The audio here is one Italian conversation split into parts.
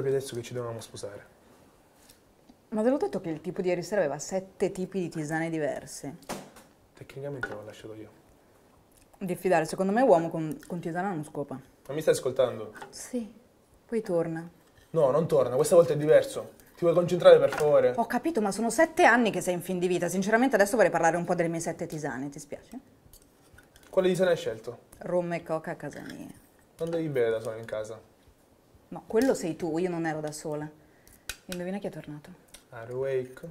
proprio adesso che ci dovevamo sposare. Ma te l'ho detto che il tipo di sera aveva sette tipi di tisane diverse. Tecnicamente l'ho lasciato io. Diffidare, secondo me uomo con, con tisana non scopa. Ma mi stai ascoltando? Sì, poi torna. No, non torna, questa volta è diverso. Ti vuoi concentrare per favore? Ho capito, ma sono sette anni che sei in fin di vita. Sinceramente adesso vorrei parlare un po' delle mie sette tisane, ti spiace? Quale tisana hai scelto? Rum e coca a casa mia. Non devi bere da solo in casa. No, quello sei tu, io non ero da sola. Indovina chi è tornato? Are ah, awake?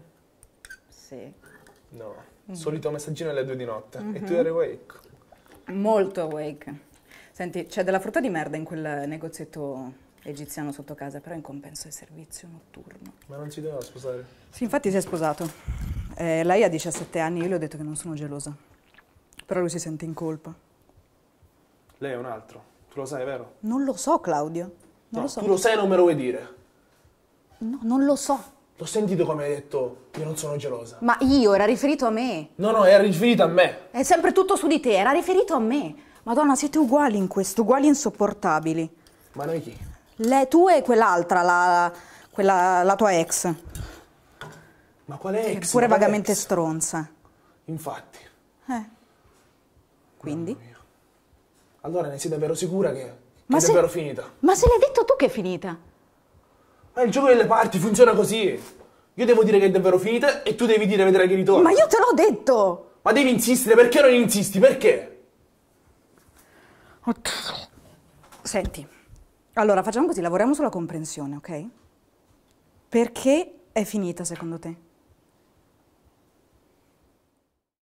Sì. No, mm. solito messaggino alle due di notte. Mm -hmm. E tu mhm. eri awake? Molto awake. Senti, c'è della frutta di merda in quel negozietto egiziano sotto casa, però in compenso è servizio notturno. Ma non si doveva sposare? Sì, infatti si è sposato. Eh, lei ha 17 anni, io le ho detto che non sono gelosa. Però lui si sente in colpa. Lei è un altro, tu lo sai, vero? Non lo so, Claudio. Non no, lo so. Tu lo sai o non me lo vuoi dire? No, non lo so. L'ho sentito come hai detto, io non sono gelosa. Ma io, era riferito a me. No, no, era riferito a me. È sempre tutto su di te, era riferito a me. Madonna, siete uguali in questo, uguali insopportabili. Ma noi chi? Le, tue e quell'altra, la, quella, la tua ex. Ma qual è ex? Pure vagamente ex? stronza. Infatti. Eh. Quindi? Allora ne sei davvero sicura che ma se... è davvero finita. Ma se l'hai detto tu che è finita? Ma il gioco delle parti funziona così. Io devo dire che è davvero finita e tu devi dire vedrai che ritorna. Ma io te l'ho detto! Ma devi insistere, perché non insisti? Perché? Oddio. Senti, allora facciamo così, lavoriamo sulla comprensione, ok? Perché è finita secondo te?